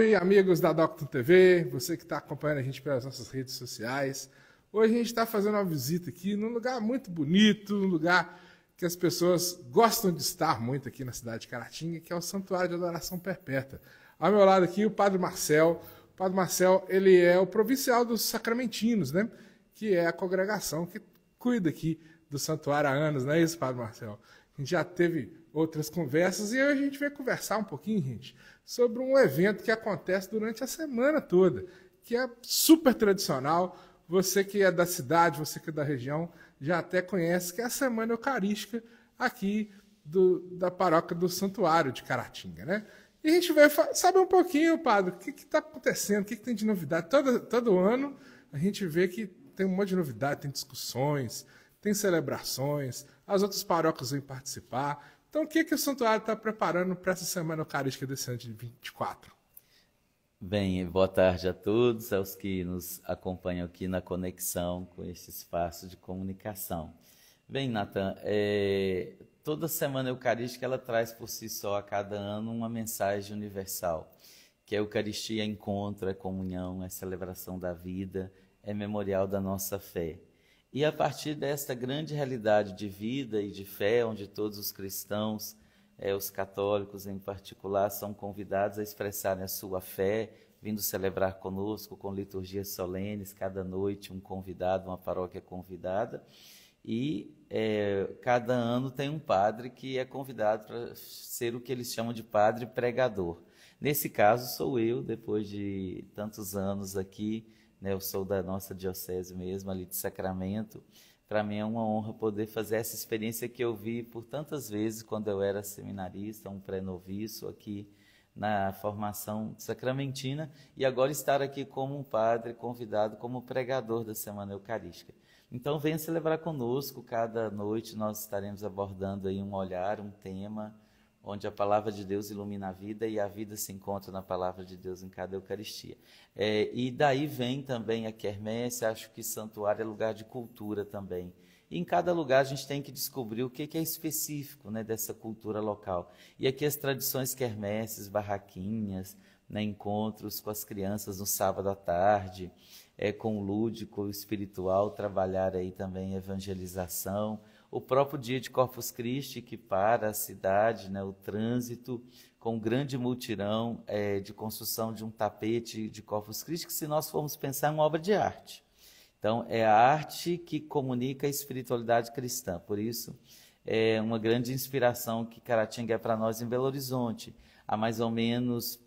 Oi, amigos da Doctor TV, você que está acompanhando a gente pelas nossas redes sociais. Hoje a gente está fazendo uma visita aqui num lugar muito bonito, um lugar que as pessoas gostam de estar muito aqui na cidade de Caratinga, que é o Santuário de Adoração Perpétua. Ao meu lado aqui, o Padre Marcel. O Padre Marcel, ele é o provincial dos Sacramentinos, né? Que é a congregação que cuida aqui do santuário há anos, não é isso, Padre Marcel? A gente já teve outras conversas. E hoje a gente vai conversar um pouquinho, gente, sobre um evento que acontece durante a semana toda, que é super tradicional. Você que é da cidade, você que é da região, já até conhece, que é a Semana Eucarística aqui do, da paróquia do Santuário de Caratinga, né? E a gente vai saber um pouquinho, padre, o que está acontecendo, o que, que, tem de novidade. Todo, todo ano a gente vê que tem um monte de novidade, tem discussões, tem celebrações, as outras paróquias vêm participar. Então, o que, que o santuário está preparando para essa semana eucarística desse ano de 24? Bem, boa tarde a todos, aos que nos acompanham aqui na conexão com este espaço de comunicação. Bem, Natan, é, toda semana eucarística ela traz por si só a cada ano uma mensagem universal, que a Eucaristia encontra, é comunhão, é celebração da vida, é memorial da nossa fé. E a partir desta grande realidade de vida e de fé, onde todos os cristãos, é, os católicos em particular, são convidados a expressarem a sua fé, vindo celebrar conosco com liturgias solenes, cada noite um convidado, uma paróquia convidada. E é, cada ano tem um padre que é convidado para ser o que eles chamam de padre pregador. Nesse caso, sou eu, depois de tantos anos aqui né? Eu sou da nossa diocese mesmo, ali de Sacramento. Para mim é uma honra poder fazer essa experiência que eu vi por tantas vezes quando eu era seminarista, um pré-noviço aqui na formação sacramentina e agora estar aqui como padre convidado, como pregador da Semana Eucarística. Então venha celebrar conosco, cada noite nós estaremos abordando aí um olhar, um tema, onde a palavra de Deus ilumina a vida e a vida se encontra na palavra de Deus em cada Eucaristia. É, e daí vem também a quermesse, acho que santuário é lugar de cultura também. E em cada lugar a gente tem que descobrir o que, é específico né, dessa cultura local. E aqui as tradições quermesses, barraquinhas, né, encontros com as crianças no sábado à tarde, é, com o lúdico, o espiritual, trabalhar aí também evangelização, o próprio dia de Corpus Christi, que para a cidade, né, o trânsito, com um grande multirão é, de construção de um tapete de Corpus Christi, que se nós formos pensar é uma obra de arte. Então, é a arte que comunica a espiritualidade cristã. Por isso, é uma grande inspiração que Caratinga é para nós em Belo Horizonte. Há mais ou menos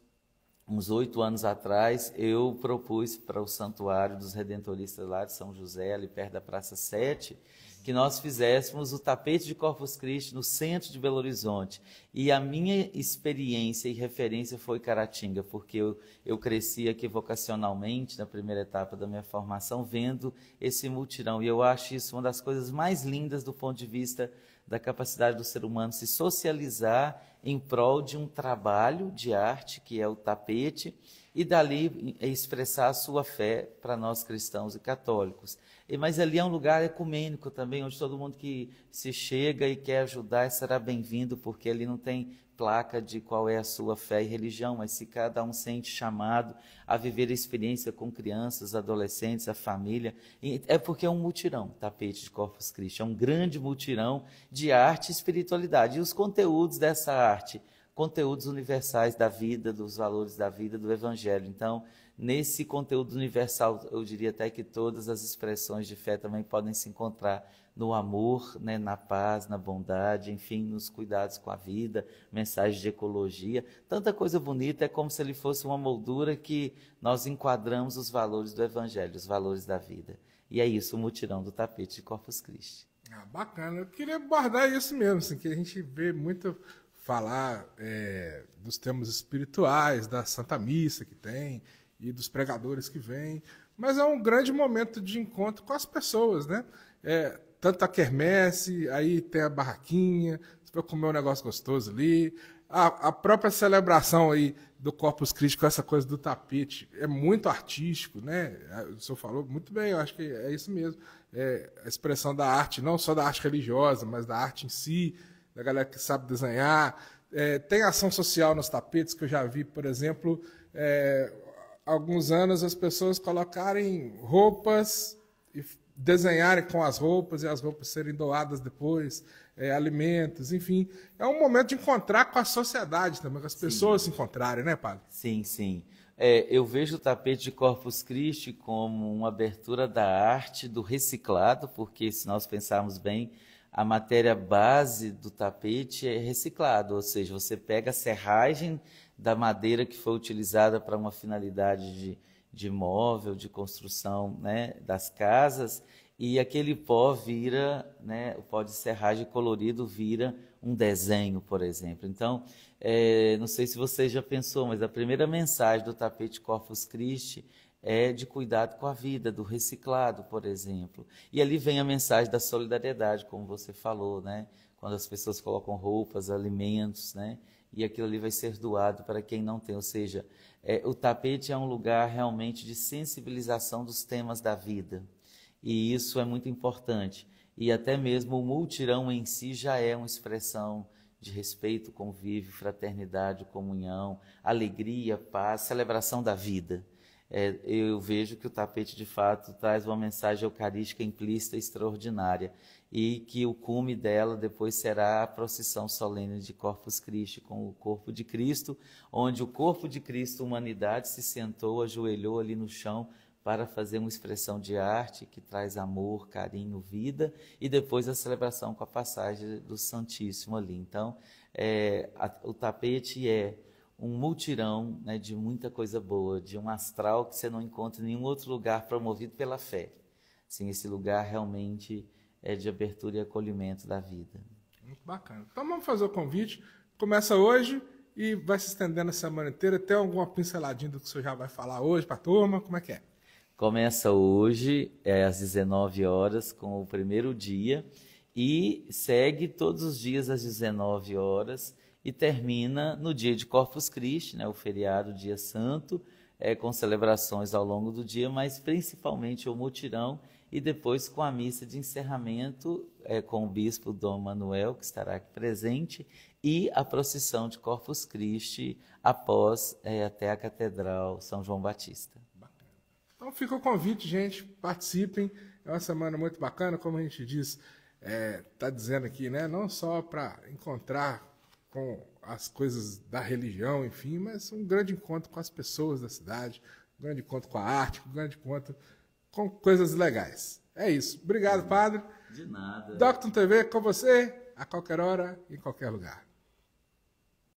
uns oito anos atrás, eu propus para o Santuário dos Redentoristas lá de São José, ali perto da Praça 7, que nós fizéssemos o tapete de Corpus Christi no centro de Belo Horizonte. E a minha experiência e referência foi Caratinga, porque eu, eu cresci aqui vocacionalmente, na primeira etapa da minha formação, vendo esse multirão. E eu acho isso uma das coisas mais lindas do ponto de vista da capacidade do ser humano se socializar em prol de um trabalho de arte que é o tapete e dali expressar a sua fé para nós cristãos e católicos. Mas ali é um lugar ecumênico também, onde todo mundo que se chega e quer ajudar será bem-vindo, porque ali não tem placa de qual é a sua fé e religião, mas se cada um sente chamado a viver a experiência com crianças, adolescentes, a família, é porque é um mutirão, tapete de Corpus Christi, é um grande mutirão de arte e espiritualidade. E os conteúdos dessa arte conteúdos universais da vida, dos valores da vida, do evangelho. Então, nesse conteúdo universal, eu diria até que todas as expressões de fé também podem se encontrar no amor, né, na paz, na bondade, enfim, nos cuidados com a vida, mensagem de ecologia. Tanta coisa bonita, é como se ele fosse uma moldura que nós enquadramos os valores do evangelho, os valores da vida. E é isso o mutirão do tapete de Corpus Christi. Ah, bacana, eu queria guardar isso mesmo, assim, que a gente vê muito falar é, dos temas espirituais, da Santa Missa que tem e dos pregadores que vêm, mas é um grande momento de encontro com as pessoas, né? É, tanto a quermesse, aí tem a barraquinha, você vai comer um negócio gostoso ali, a, a própria celebração aí do Corpus Christi com essa coisa do tapete é muito artístico, né? O senhor falou muito bem, eu acho que é isso mesmo. É, a expressão da arte, não só da arte religiosa, mas da arte em si, da galera que sabe desenhar. É, tem ação social nos tapetes, que eu já vi, por exemplo, é, alguns anos as pessoas colocarem roupas e desenharem com as roupas e as roupas serem doadas depois, é, alimentos, enfim. É um momento de encontrar com a sociedade também, com as pessoas se encontrarem, né, Padre? Sim, sim. É, eu vejo o tapete de Corpus Christi como uma abertura da arte do reciclado, porque se nós pensarmos bem, a matéria base do tapete é reciclado, ou seja, você pega a serragem da madeira que foi utilizada para uma finalidade de, de móvel, de construção né, das casas, e aquele pó vira, né, o pó de serragem colorido vira um desenho, por exemplo. Então, é, não sei se você já pensou, mas a primeira mensagem do tapete Corpus Christi é de cuidado com a vida, do reciclado, por exemplo. E ali vem a mensagem da solidariedade, como você falou, né? Quando as pessoas colocam roupas, alimentos, né? E aquilo ali vai ser doado para quem não tem. Ou seja, é, o tapete é um lugar realmente de sensibilização dos temas da vida. E isso é muito importante. E até mesmo o multirão em si já é uma expressão de respeito, convívio, fraternidade, comunhão, alegria, paz, celebração da vida é, eu vejo que o tapete de fato traz uma mensagem eucarística implícita extraordinária e que o cume dela depois será a procissão solene de Corpus Christi com o corpo de Cristo, onde o corpo de Cristo, humanidade, se sentou, ajoelhou ali no chão para fazer uma expressão de arte que traz amor, carinho, vida, e depois a celebração com a passagem do Santíssimo ali. Então, é, a, o tapete é um multirão né, de muita coisa boa, de um astral que você não encontra em nenhum outro lugar promovido pela fé. Assim, esse lugar realmente é de abertura e acolhimento da vida. Muito bacana. Então vamos fazer o convite. Começa hoje e vai se estendendo a semana inteira. Tem alguma pinceladinha do que o senhor já vai falar hoje para a turma? Como é que é? Começa hoje, é, às 19 horas, com o primeiro dia, e segue todos os dias às 19 horas e termina no dia de Corpus Christi, né, o feriado, o dia santo, é, com celebrações ao longo do dia, mas principalmente o mutirão e depois com a missa de encerramento é, com o bispo Dom Manuel, que estará aqui presente, e a procissão de Corpus Christi após é, até a Catedral São João Batista. Então fica o convite, gente, participem. É uma semana muito bacana, como a gente diz, está é, dizendo aqui, né? Não só para encontrar com as coisas da religião, enfim, mas um grande encontro com as pessoas da cidade, um grande encontro com a arte, um grande encontro com coisas legais. É isso. Obrigado, padre. De nada. Docton TV com você a qualquer hora, em qualquer lugar.